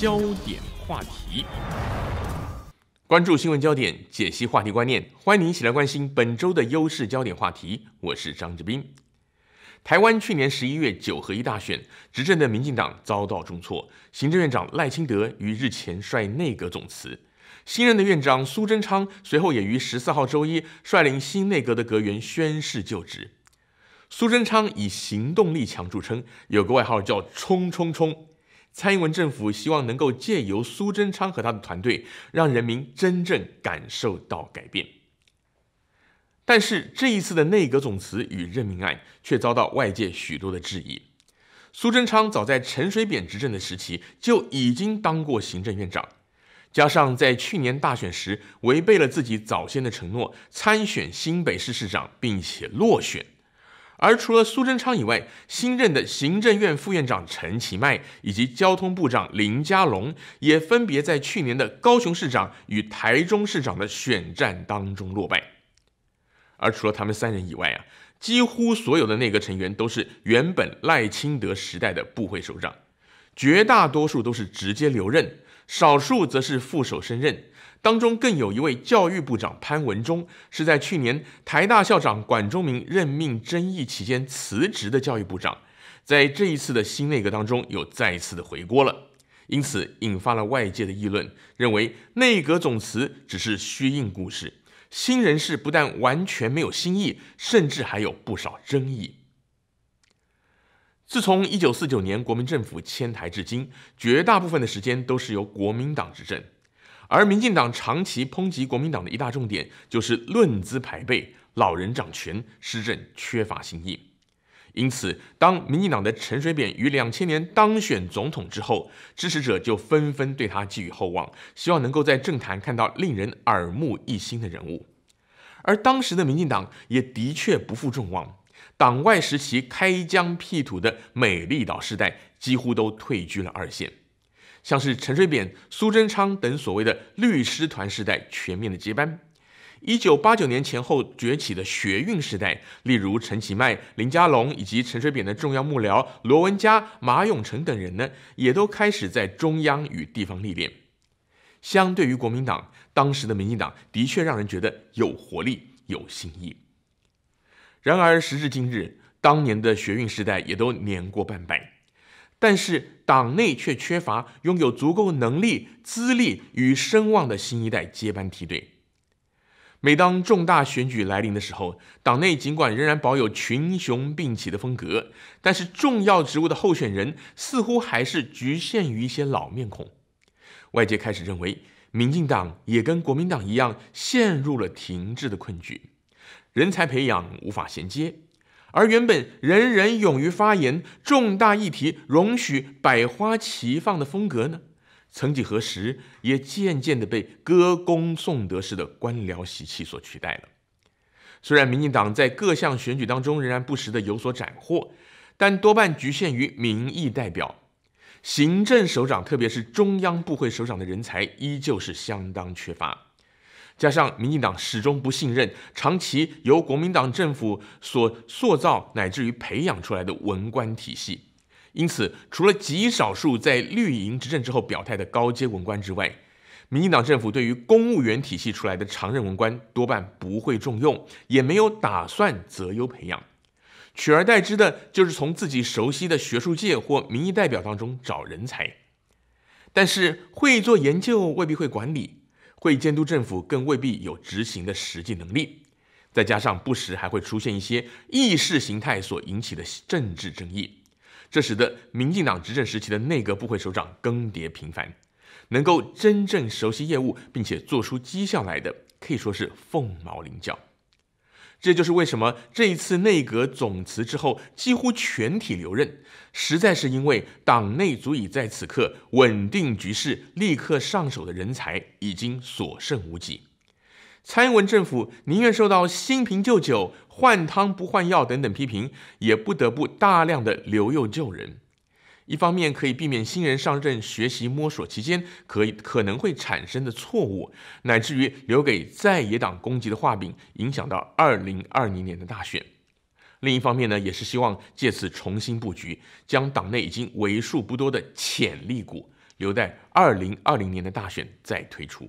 焦点话题，关注新闻焦点，解析话题观念。欢迎您一起来关心本周的优势焦点话题。我是张志斌。台湾去年十一月九合一大选，执政的民进党遭到重挫，行政院长赖清德于日前率内阁总辞，新任的院长苏贞昌随后也于十四号周一率领新内阁的阁员宣誓就职。苏贞昌以行动力强著称，有个外号叫“冲冲冲”。蔡英文政府希望能够借由苏贞昌和他的团队，让人民真正感受到改变。但是这一次的内阁总辞与任命案却遭到外界许多的质疑。苏贞昌早在陈水扁执政的时期就已经当过行政院长，加上在去年大选时违背了自己早先的承诺，参选新北市市长并且落选。而除了苏贞昌以外，新任的行政院副院长陈其迈以及交通部长林佳龙，也分别在去年的高雄市长与台中市长的选战当中落败。而除了他们三人以外啊，几乎所有的内阁成员都是原本赖清德时代的部会首长，绝大多数都是直接留任，少数则是副手升任。当中更有一位教育部长潘文忠，是在去年台大校长管中明任命争议期间辞职的教育部长，在这一次的新内阁当中又再次的回锅了，因此引发了外界的议论，认为内阁总辞只是虚应故事，新人士不但完全没有新意，甚至还有不少争议。自从1949年国民政府迁台至今，绝大部分的时间都是由国民党执政。而民进党长期抨击国民党的一大重点，就是论资排辈、老人掌权、施政缺乏新意。因此，当民进党的陈水扁于两千年当选总统之后，支持者就纷纷对他寄予厚望，希望能够在政坛看到令人耳目一新的人物。而当时的民进党也的确不负众望，党外时期开疆辟土的美丽岛世代几乎都退居了二线。像是陈水扁、苏贞昌等所谓的律师团时代全面的接班，一九八九年前后崛起的学运时代，例如陈其迈、林佳龙以及陈水扁的重要幕僚罗文嘉、马永成等人呢，也都开始在中央与地方历练。相对于国民党，当时的民进党的确让人觉得有活力、有新意。然而时至今日，当年的学运时代也都年过半百。但是党内却缺乏拥有足够能力、资历与声望的新一代接班梯队。每当重大选举来临的时候，党内尽管仍然保有群雄并起的风格，但是重要职务的候选人似乎还是局限于一些老面孔。外界开始认为，民进党也跟国民党一样陷入了停滞的困局，人才培养无法衔接。而原本人人勇于发言、重大议题容许百花齐放的风格呢？曾几何时，也渐渐地被歌功颂德式的官僚习气所取代了。虽然民进党在各项选举当中仍然不时的有所斩获，但多半局限于民意代表、行政首长，特别是中央部会首长的人才，依旧是相当缺乏。加上民进党始终不信任长期由国民党政府所塑造乃至于培养出来的文官体系，因此，除了极少数在绿营执政之后表态的高阶文官之外，民进党政府对于公务员体系出来的常任文官多半不会重用，也没有打算择优培养，取而代之的就是从自己熟悉的学术界或民意代表当中找人才。但是，会做研究未必会管理。会监督政府，更未必有执行的实际能力。再加上不时还会出现一些意识形态所引起的政治争议，这使得民进党执政时期的内阁部会首长更迭频繁。能够真正熟悉业务并且做出绩效来的，可以说是凤毛麟角。这就是为什么这一次内阁总辞之后，几乎全体留任，实在是因为党内足以在此刻稳定局势、立刻上手的人才已经所剩无几。蔡英文政府宁愿受到新瓶旧酒、换汤不换药等等批评，也不得不大量的留用旧人。一方面可以避免新人上任学习摸索期间可以可能会产生的错误，乃至于留给在野党攻击的画饼，影响到二零二零年的大选。另一方面呢，也是希望借此重新布局，将党内已经为数不多的潜力股留在二零二零年的大选再推出。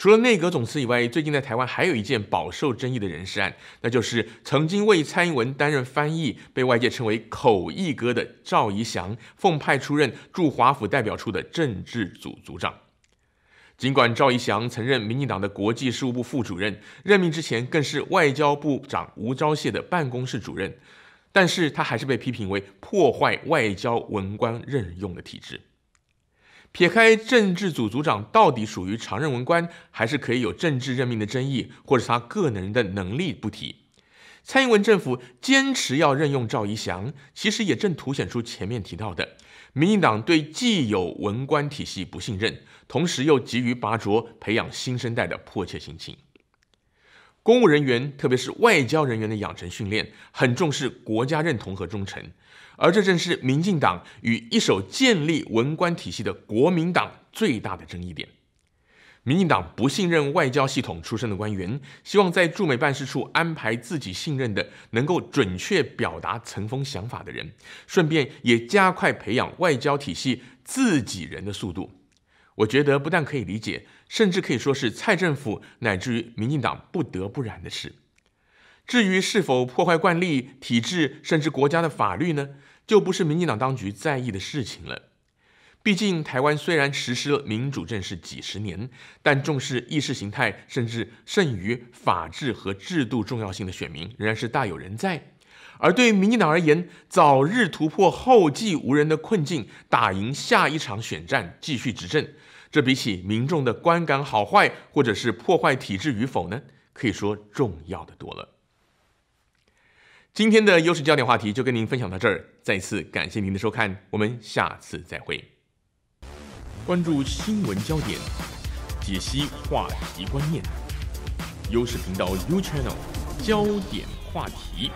除了内阁总辞以外，最近在台湾还有一件饱受争议的人事案，那就是曾经为蔡英文担任翻译、被外界称为“口译哥”的赵怡翔，奉派出任驻华府代表处的政治组组长。尽管赵怡翔曾任民进党的国际事务部副主任，任命之前更是外交部长吴钊燮的办公室主任，但是他还是被批评为破坏外交文官任用的体制。撇开政治组组长到底属于常任文官，还是可以有政治任命的争议，或者他个人的能力不提，蔡英文政府坚持要任用赵怡翔，其实也正凸显出前面提到的，民进党对既有文官体系不信任，同时又急于拔擢培养新生代的迫切心情。公务人员，特别是外交人员的养成训练，很重视国家认同和忠诚，而这正是民进党与一手建立文官体系的国民党最大的争议点。民进党不信任外交系统出身的官员，希望在驻美办事处安排自己信任的、能够准确表达层峰想法的人，顺便也加快培养外交体系自己人的速度。我觉得不但可以理解，甚至可以说是蔡政府乃至于民进党不得不然的事。至于是否破坏惯例、体制，甚至国家的法律呢？就不是民进党当局在意的事情了。毕竟，台湾虽然实施了民主政事几十年，但重视意识形态甚至甚于法治和制度重要性的选民，仍然是大有人在。而对民进党而言，早日突破后继无人的困境，打赢下一场选战，继续执政，这比起民众的观感好坏，或者是破坏体制与否呢，可以说重要的多了。今天的优势焦点话题就跟您分享到这儿，再次感谢您的收看，我们下次再会。关注新闻焦点，解析话题观念，优势频道 U Channel 焦点。话题。